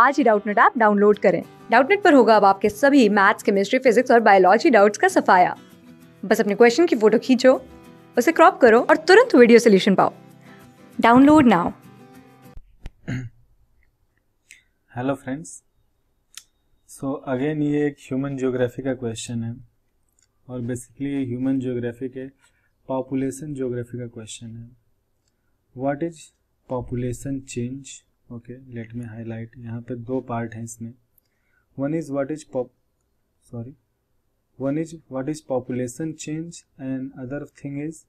आज ही Doubtnut app download करें डाउटनेट पर होगा अब आपके सभी मैथ्स केमिस्ट्री फिजिक्स और बायोलॉजी डाउट्स का सफाया बस अपने क्वेश्चन की फोटो खींचो उसे क्रॉप करो और तुरंत वीडियो सोल्यूशन पाओ download now hello friends so again ये एक ह्यूमन ज्योग्राफी का क्वेश्चन है और बेसिकली ये ह्यूमन ज्योग्राफी के पॉपुलेशन ज्योग्राफी का क्वेश्चन है what is population change okay let me highlight यहाँ पे दो पार्ट हैं इसमें one is what is pop sorry one is what is population change and other thing is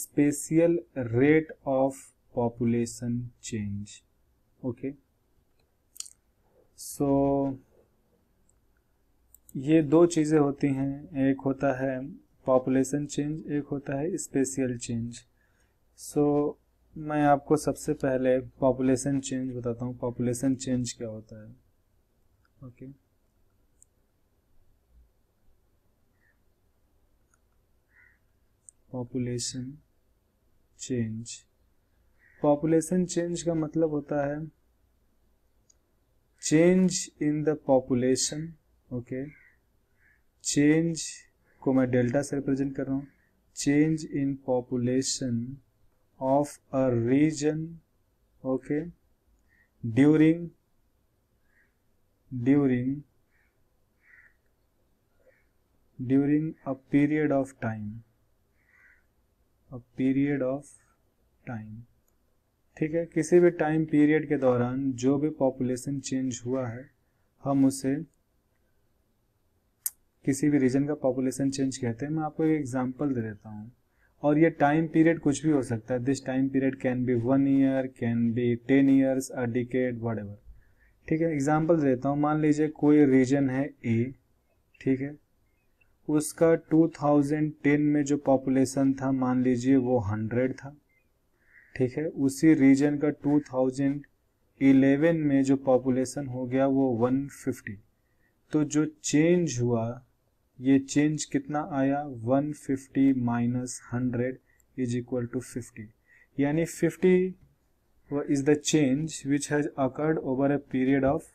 special rate of population change okay so ये दो चीज़ें होती हैं एक होता है पॉपुलेशन चेंज एक होता है स्पेशियल चेंज सो मैं आपको सबसे पहले पॉपुलेशन चेंज बताता हूँ पॉपुलेशन चेंज क्या होता है okay population change population change का मतलब होता है change in the population okay change को मैं डेल्टा से रिप्रेजेंट कर रहा हूँ change in population of a region okay during during during a period of time a period of time ठीक है किसी भी टाइम पीरियड के दौरान जो भी पॉपुलेशन चेंज हुआ है हम उसे किसी भी रीजन का पॉपुलेशन चेंज कहते हैं मैं आपको एक एग्जांपल दे देता हूँ और ये टाइम पीरियड कुछ भी हो सकता है this time period can be one year can be ten years a decade whatever ठीक है एग्जाम्पल देता हूँ मान लीजिए कोई रीजन है ए ठीक है उसका 2010 में जो पॉपुलेशन था मान लीजिए वो 100 था ठीक है उसी रीजन का 2011 में जो पॉपुलेशन हो गया वो 150 तो जो चेंज हुआ ये चेंज कितना आया 150 fifty minus hundred is equal to fifty यानी fifty is the change which has occurred over a period of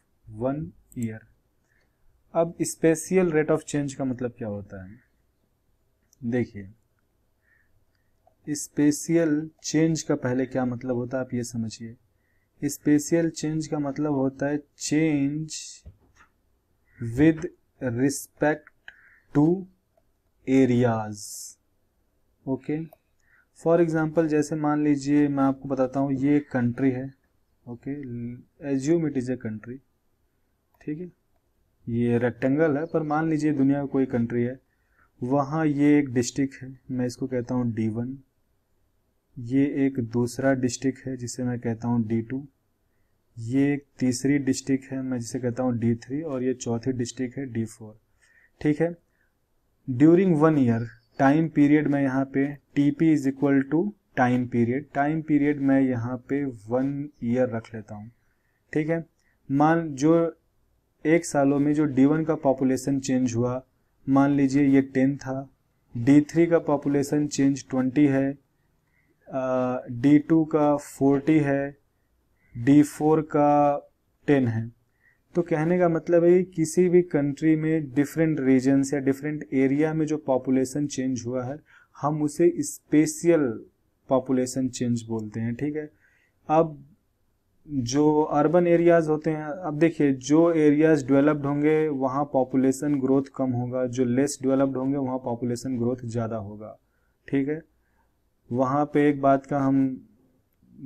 one year अब स्पेशियल रेट ऑफ चेंज का मतलब क्या होता है देखिए स्पेशियल चेंज का पहले क्या मतलब होता है आप ये समझिए स्पेशियल चेंज का मतलब होता है change with respect to areas okay for example जैसे मान लीजिए मैं आपको बताता हूँ ये एक कंट्री है okay assume it is a country ठीक है ये रेक्टेंगल है पर मान लीजिए दुनिया का कोई कंट्री है वहाँ ये एक डिस्ट्रिक्ट है मैं इसको कहता हूँ डी वन ये एक दूसरा डिस्ट्रिक्ट है जिसे मैं कहता हूँ डी टू ये एक तीसरी डिस्ट्रिक्ट है मैं जिसे कहता हूँ डी थ्री और ये चौथी डिस्ट्रिक्ट है डी फोर ठीक है during one year time period में यहाँ पे T P is equal to time period time period मैं यहाँ पे वन ईयर रख लेता हूँ ठीक है मान जो एक सालों में जो डी वन का पॉपुलेशन चेंज हुआ मान लीजिए ये टेन था डी थ्री का पॉपुलेशन चेंज ट्वेंटी है डी टू का फोर्टी है डी फोर का टेन है तो कहने का मतलब है किसी भी कंट्री में डिफरेंट रीजन्स या डिफरेंट एरिया में जो पॉपुलेशन चेंज हुआ है हम उसे स्पेशियल पॉपुलेशन चेंज बोलते हैं ठीक है अब जो अर्बन एरियाज होते हैं अब देखिए जो एरियाज डेवलप्ड होंगे वहाँ पॉपुलेशन ग्रोथ कम होगा जो लेस डेवलप्ड होंगे वहाँ पॉपुलेशन ग्रोथ ज़्यादा होगा ठीक है वहाँ पे एक बात का हम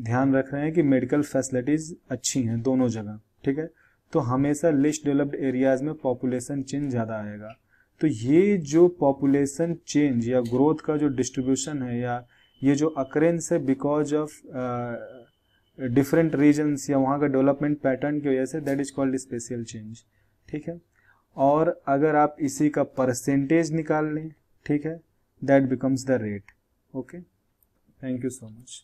ध्यान रख रहे हैं कि मेडिकल फैसिलिटीज़ अच्छी हैं दोनों जगह ठीक है तो हमेशा लिस्ट डेवलप्ड एरियाज में पॉपुलेशन चेंज ज़्यादा आएगा तो ये जो पॉपुलेशन चेंज या ग्रोथ का जो डिस्ट्रीब्यूशन है या ये जो अक्रेंस है बिकॉज ऑफ डिफरेंट रीजन्स या वहाँ का डेवलपमेंट पैटर्न की वजह से that is called special change ठीक है और अगर आप इसी का परसेंटेज निकाल लें ठीक है that becomes the rate okay thank you so much